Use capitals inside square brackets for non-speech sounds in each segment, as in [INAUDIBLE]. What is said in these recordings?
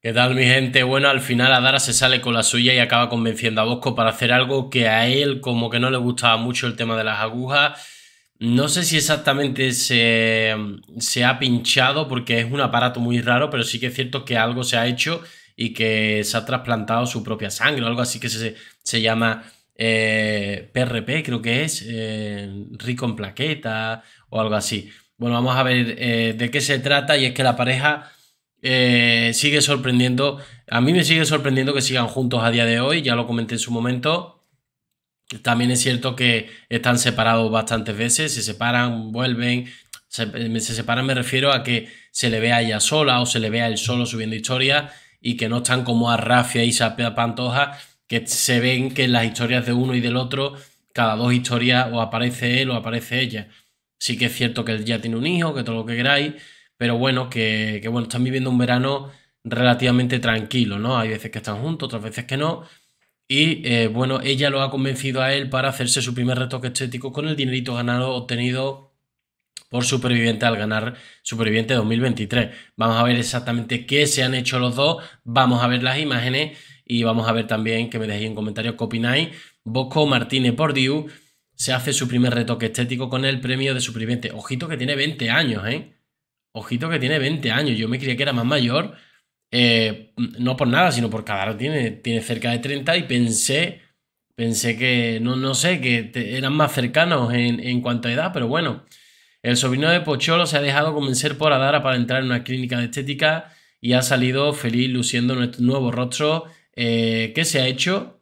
¿Qué tal mi gente? Bueno, al final Adara se sale con la suya y acaba convenciendo a Bosco para hacer algo que a él como que no le gustaba mucho el tema de las agujas. No sé si exactamente se, ha pinchado porque es un aparato muy raro, pero sí que es cierto que algo se ha hecho y que se ha trasplantado su propia sangre o algo así que se, llama PRP, eh, creo que es, eh, rico en plaqueta o algo así. Bueno, vamos a ver eh, de qué se trata y es que la pareja eh, sigue sorprendiendo. A mí me sigue sorprendiendo que sigan juntos a día de hoy, ya lo comenté en su momento. También es cierto que están separados bastantes veces, se separan, vuelven, se, eh, separan me refiero a que se le vea a ella sola o se le vea él solo subiendo historias y que no están como a Rafia y a Pantoja, que se ven que en las historias de uno y del otro, cada dos historias o aparece él o aparece ella. Sí que es cierto que él ya tiene un hijo, que todo lo que queráis, pero bueno, que, bueno, están viviendo un verano relativamente tranquilo, ¿no? Hay veces que están juntos, otras veces que no. Y eh, bueno, ella lo ha convencido a él para hacerse su primer retoque estético con el dinerito ganado obtenido por Superviviente al ganar Superviviente 2023. Vamos a ver exactamente qué se han hecho los dos, vamos a ver las imágenes y vamos a ver también que me dejéis en comentarios qué opináis. Bosco Martínez Pordiu se hace su primer retoque estético con el premio de Superviviente. Ojito que tiene 20 años, ¿eh? Ojito que tiene 20 años. Yo me creía que era más mayor. Eh, no por nada, sino porque cada tiene, tiene cerca de 30 y pensé, pensé que, no, sé, que eran más cercanos en, en, cuanto a edad, pero bueno. El sobrino de Pocholo se ha dejado convencer por Adara para entrar en una clínica de estética y ha salido feliz luciendo nuestro nuevo rostro. que eh, ¿Qué se ha hecho?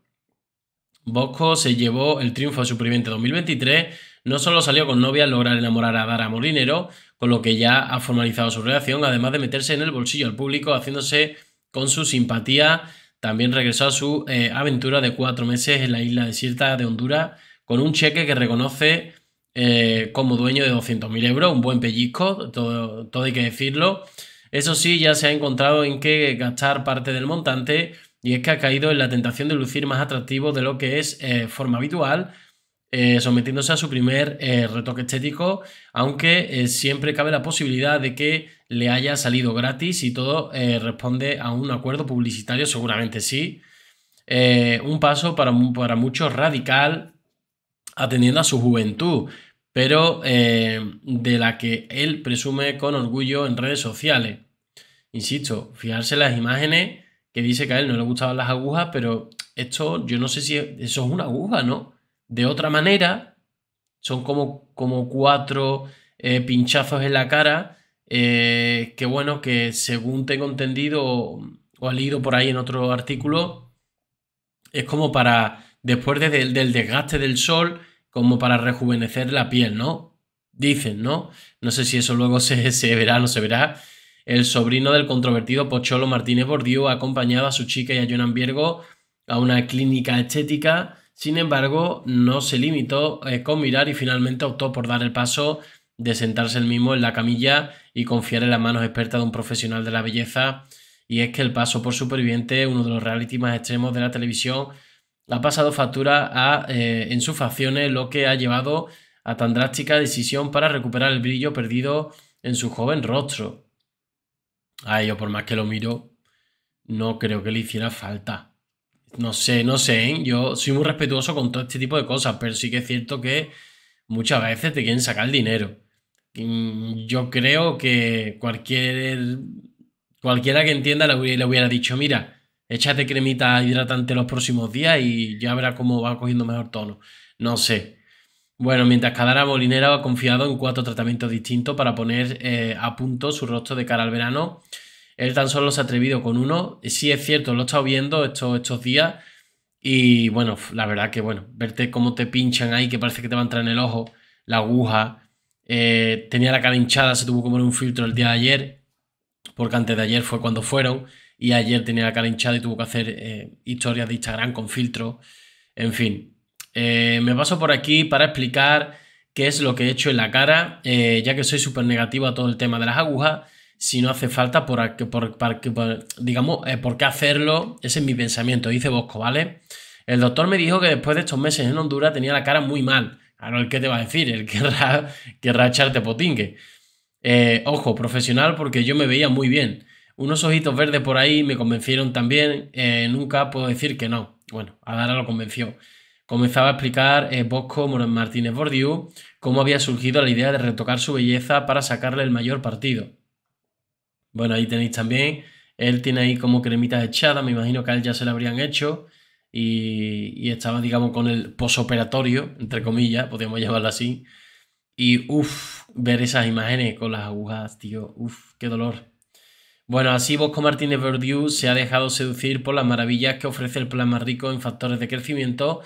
Bosco se llevó el triunfo de suprimente 2023. No solo salió con novia al lograr enamorar a Adara Molinero, con lo que ya ha formalizado su relación, además de meterse en el bolsillo al público, haciéndose con su simpatía. También regresó a su eh, aventura de cuatro meses en la isla desierta de Honduras con un cheque que reconoce eh, como dueño de 200.000 euros, un buen pellizco, todo, hay que decirlo. Eso sí, ya se ha encontrado en que gastar parte del montante y es que ha caído en la tentación de lucir más atractivo de lo que es eh, forma habitual, eh, sometiéndose a su primer eh, retoque estético, aunque eh, siempre cabe la posibilidad de que le haya salido gratis y todo responde a un acuerdo publicitario, seguramente sí. un paso para, para muchos radical, atendiendo a su juventud, pero de la que él presume con orgullo en redes sociales. Insisto, fijarse en las imágenes que dice que a él no le gustaban las agujas, pero esto yo no sé si eso es una aguja, ¿no? De otra manera, son como, como cuatro eh, pinchazos en la cara eh, que, bueno, que según tengo entendido o, he leído por ahí en otro artículo, es como para, después del desgaste del sol, como para rejuvenecer la piel, ¿no? Dicen, ¿no? No sé si eso luego [LAUGHS] se, se verá o no se verá. El sobrino del controvertido Pocholo Martínez Bordiú ha acompañado a su chica y a Jonan Viergo a una clínica estética sin embargo, no se limitó eh, con mirar y finalmente optó por dar el paso de sentarse él mismo en la camilla y confiar en las manos expertas de un profesional de la belleza. Y es que el paso por superviviente, uno de los reality más extremos de la televisión, ha pasado factura a, eh, en sus facciones, lo que ha llevado a tan drástica decisión para recuperar el brillo perdido en su joven rostro. A ello, por más que lo miro, no creo que le hiciera falta no sé, no sé, ¿eh? yo soy muy respetuoso con todo este tipo de cosas, pero sí que es cierto que muchas veces te quieren sacar el dinero. Mm, yo creo que cualquier, cualquiera que entienda le hubiera dicho, mira, échate cremita hidratante los próximos días y ya verás cómo va cogiendo mejor tono. No sé. Bueno, mientras cada Molinera ha confiado en cuatro tratamientos distintos para poner eh, a punto su rostro de cara al verano él tan solo se ha atrevido con uno. Sí es cierto, lo he estado viendo estos, estos días. Y bueno, la verdad que bueno, verte cómo te pinchan ahí, que parece que te va a entrar en el ojo, la aguja. Eh, tenía la cara hinchada, se tuvo que poner un filtro el día de ayer, porque antes de ayer fue cuando fueron. Y ayer tenía la cara hinchada y tuvo que hacer eh, historias de Instagram con filtro. En fin, eh, me paso por aquí para explicar qué es lo que he hecho en la cara, ya que soy súper negativo a todo el tema de las agujas si no hace falta, por, digamos, eh, por qué hacerlo, ese es mi pensamiento, dice Bosco, ¿vale? El doctor me dijo que después de estos meses en Honduras tenía la cara muy mal. Ahora, ¿el qué te va a decir? El [LAUGHS] que querrá echarte potingue. Eh, ojo, profesional, porque yo me veía muy bien. Unos ojitos verdes por ahí me convencieron también. Eh, nunca puedo decir que no. Bueno, ahora lo convenció. Comenzaba a explicar Bosco Bosco Martínez Bordiú cómo había surgido la idea de retocar su belleza para sacarle el mayor partido. Bueno, ahí tenéis también. Él tiene ahí como cremitas echadas, me imagino que a él ya se la habrían hecho. Y, estaba, digamos, con el posoperatorio, entre comillas, podríamos [LAUGHS] llamarlo así. Y uff, ver esas imágenes con las agujas, tío, uff, qué dolor. Bueno, así Bosco Martínez Verdu se ha dejado seducir por las maravillas que ofrece el plan más rico en factores de crecimiento.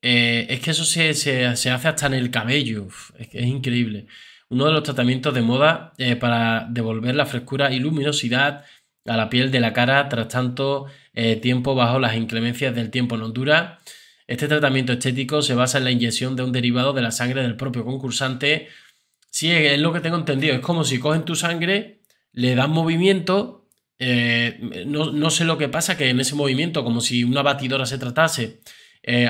Eh, es que eso se, se, hace hasta en el cabello, es increíble uno de los tratamientos de moda eh, para devolver la frescura y luminosidad a la piel de la cara tras tanto eh, tiempo bajo las inclemencias del tiempo en Honduras. Este tratamiento estético se basa en la inyección de un derivado de la sangre del propio concursante. Sí, es lo que tengo entendido. Es como si cogen tu sangre, le dan movimiento. Eh, no, sé lo que pasa, que en ese movimiento, como si una batidora se tratase,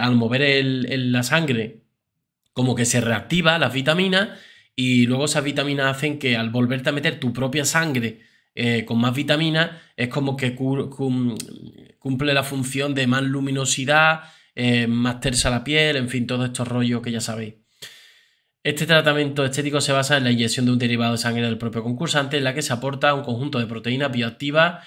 al mover la sangre, como que se reactiva la vitamina. Y luego esas vitaminas hacen que al volverte a meter tu propia sangre eh, con más vitaminas, es como que cumple la función de más luminosidad, eh, más tersa la piel, en fin, todos estos rollos que ya sabéis. Este tratamiento estético se basa en la inyección de un derivado de sangre del propio concursante, en la que se aporta un conjunto de proteínas bioactivas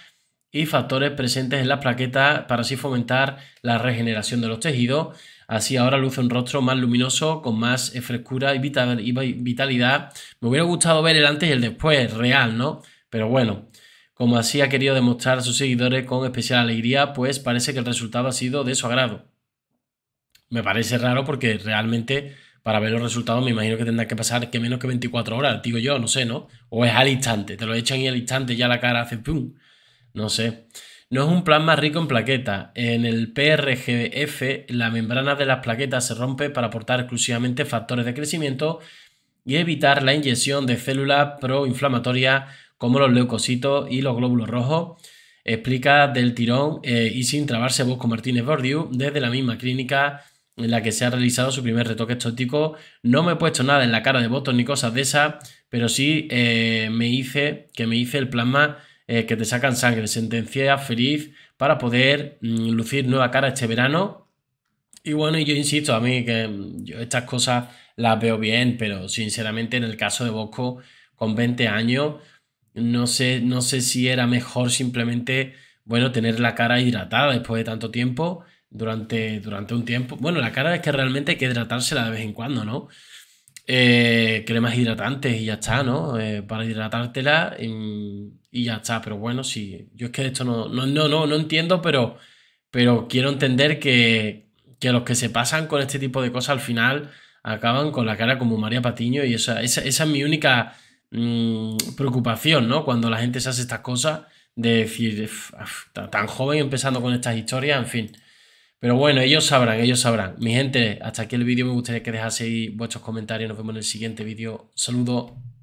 y factores presentes en las plaquetas para así fomentar la regeneración de los tejidos Así ahora luce un rostro más luminoso, con más eh, frescura y vitalidad. Me hubiera gustado ver el antes y el después, real, ¿no? Pero bueno, como así ha querido demostrar a sus seguidores con especial alegría, pues parece que el resultado ha sido de su agrado. Me parece raro porque realmente para ver los resultados me imagino que tendrá que pasar que menos que 24 horas, digo yo, no sé, ¿no? O es al instante, te lo echan y al instante ya la cara hace pum, no sé. No es un plasma rico en plaquetas. En el PRGF, la membrana de las plaquetas se rompe para aportar exclusivamente factores de crecimiento y evitar la inyección de células proinflamatorias como los leucocitos y los glóbulos rojos. Explica del tirón eh, y sin trabarse Bosco Martínez Bordiu desde la misma clínica en la que se ha realizado su primer retoque estótico. No me he puesto nada en la cara de botox ni cosas de esas, pero sí eh, me hice que me hice el plasma eh, que te sacan sangre. Sentencia feliz para poder mm, lucir nueva cara este verano. Y bueno, yo insisto, a mí que mm, yo estas cosas las veo bien, pero sinceramente en el caso de Bosco, con 20 años, no sé, no sé si era mejor simplemente, bueno, tener la cara hidratada después de tanto tiempo, durante, durante un tiempo. Bueno, la cara es que realmente hay que hidratársela de vez en cuando, ¿no? eh, cremas hidratantes y ya está, ¿no? Eh, para hidratártela y, ya está. Pero bueno, sí, yo es que esto no, no, no, no, entiendo, pero, pero quiero entender que, que, los que se pasan con este tipo de cosas al final acaban con la cara como María Patiño y esa, esa, es mi única mm, preocupación, ¿no? Cuando la gente se hace estas cosas de decir, tan joven empezando con estas historias, en fin. Pero bueno, ellos sabrán, ellos sabrán. Mi gente, hasta aquí el vídeo. Me gustaría que dejaseis vuestros comentarios. Nos vemos en el siguiente vídeo. Saludos.